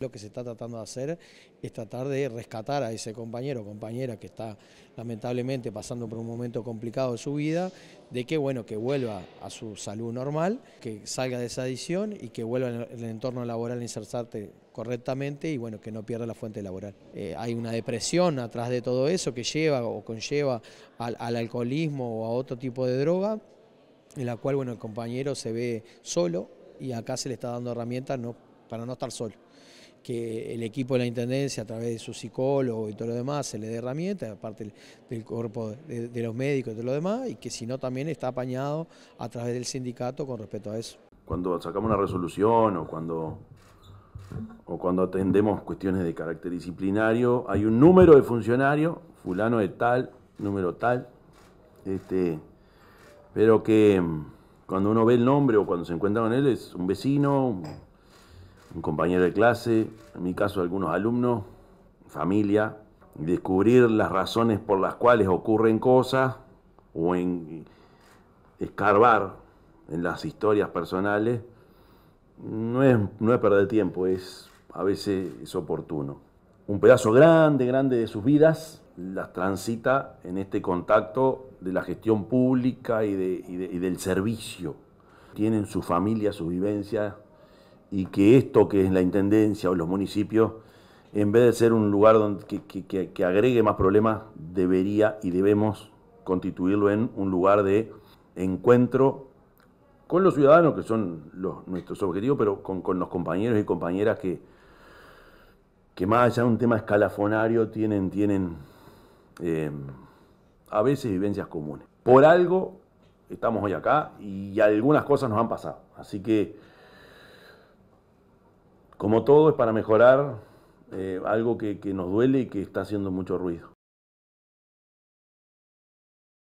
Lo que se está tratando de hacer es tratar de rescatar a ese compañero o compañera que está lamentablemente pasando por un momento complicado de su vida, de que bueno, que vuelva a su salud normal, que salga de esa adicción y que vuelva en el entorno laboral a insertarse correctamente y bueno, que no pierda la fuente laboral. Eh, hay una depresión atrás de todo eso que lleva o conlleva al, al alcoholismo o a otro tipo de droga, en la cual bueno, el compañero se ve solo y acá se le está dando herramientas no para no estar solo. Que el equipo de la Intendencia, a través de su psicólogo y todo lo demás, se le dé herramientas, aparte del cuerpo de, los médicos y todo lo demás, y que si no también está apañado a través del sindicato con respecto a eso. Cuando sacamos una resolución o cuando o cuando atendemos cuestiones de carácter disciplinario, hay un número de funcionarios, fulano de tal, número tal, este, pero que mm, cuando uno ve el nombre o cuando se encuentra con él es un vecino, un compañero de clase, en mi caso algunos alumnos, familia, descubrir las razones por las cuales ocurren cosas o en escarbar en las historias personales, no es, no es perder tiempo, es a veces es oportuno. Un pedazo grande, grande de sus vidas las transita en este contacto de la gestión pública y, de, del servicio. Tienen su familia, sus vivencias, y que esto que es la intendencia o los municipios, en vez de ser un lugar donde, que, agregue más problemas, debería y debemos constituirlo en un lugar de encuentro con los ciudadanos, que son nuestros objetivos, pero con, los compañeros y compañeras que, que más allá de un tema escalafonario tienen, tienen eh, a veces vivencias comunes. Por algo estamos hoy acá y algunas cosas nos han pasado. Así que como todo es para mejorar eh, algo que nos duele y que está haciendo mucho ruido.